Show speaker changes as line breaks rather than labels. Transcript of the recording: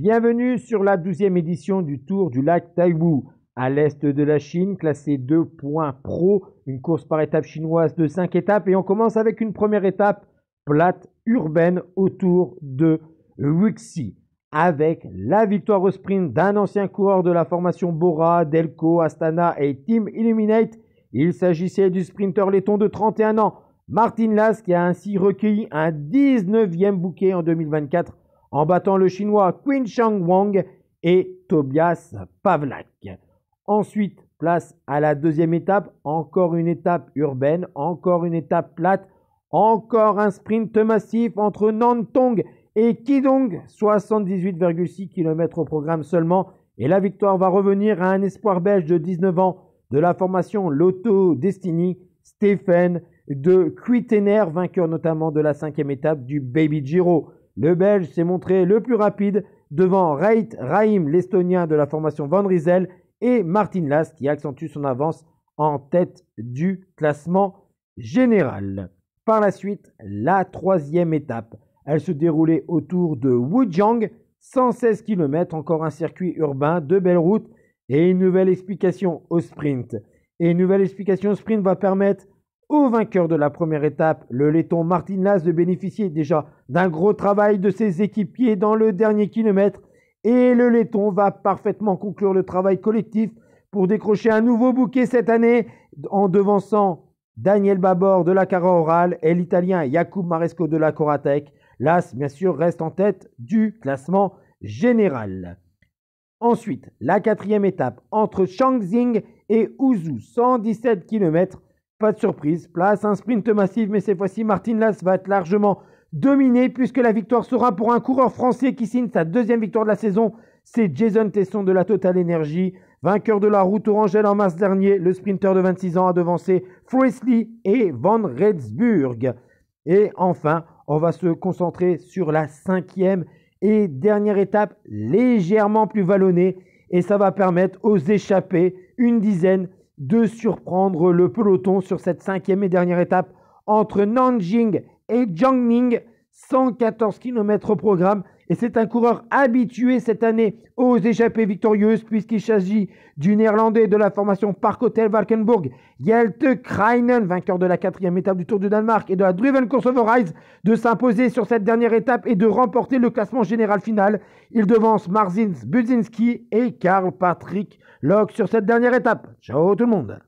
Bienvenue sur la douzième édition du Tour du lac Taiwu. À l'est de la Chine, classé 2 points pro, une course par étapes chinoise de 5 étapes et on commence avec une première étape plate urbaine autour de Wuxi avec la victoire au sprint d'un ancien coureur de la formation Bora, Delco, Astana et Team Illuminate. Il s'agissait du sprinter laiton de 31 ans, Martin Las, qui a ainsi recueilli un 19e bouquet en 2024 en battant le Chinois Qin Shang Wang et Tobias Pavlak. Ensuite, place à la deuxième étape, encore une étape urbaine, encore une étape plate, encore un sprint massif entre Nantong et Kidong, 78,6 km au programme seulement. Et la victoire va revenir à un espoir belge de 19 ans de la formation Lotto Destiny, Stephen de Cuitener, vainqueur notamment de la cinquième étape du Baby Giro. Le Belge s'est montré le plus rapide devant Reit Raim, l'Estonien de la formation Van Riesel, et Martin Las qui accentue son avance en tête du classement général. Par la suite, la troisième étape. Elle se déroulait autour de Wujiang, 116 km, encore un circuit urbain, de belles routes et une nouvelle explication au sprint. Et une nouvelle explication au sprint va permettre au vainqueur de la première étape, le laiton Martin Las de bénéficier déjà d'un gros travail de ses équipiers dans le dernier kilomètre et le laiton va parfaitement conclure le travail collectif pour décrocher un nouveau bouquet cette année en devançant Daniel Babor de la Cara Orale et l'italien Jakub Maresco de la Coratec. Las, bien sûr, reste en tête du classement général. Ensuite, la quatrième étape entre Changxing et Ouzou, 117 km. Pas de surprise, place un sprint massif, mais cette fois-ci Martin Las va être largement dominé puisque la victoire sera pour un coureur français qui signe sa deuxième victoire de la saison. C'est Jason Tesson de la Total Energy, vainqueur de la route orangelle en mars dernier. Le sprinter de 26 ans a devancé Fresley et Van Redsburg. Et enfin, on va se concentrer sur la cinquième et dernière étape légèrement plus vallonnée et ça va permettre aux échappés une dizaine de surprendre le peloton sur cette cinquième et dernière étape entre Nanjing et Jiangning. 114 km au programme et c'est un coureur habitué cette année aux échappées victorieuses puisqu'il s'agit du néerlandais de la formation Parkhotel Valkenburg, Jelte Kreinen, vainqueur de la quatrième étape du Tour du Danemark et de la Driven Course of Rise, de s'imposer sur cette dernière étape et de remporter le classement général final. Il devance Marzins Budzinski et Karl Patrick Locke sur cette dernière étape. Ciao tout le monde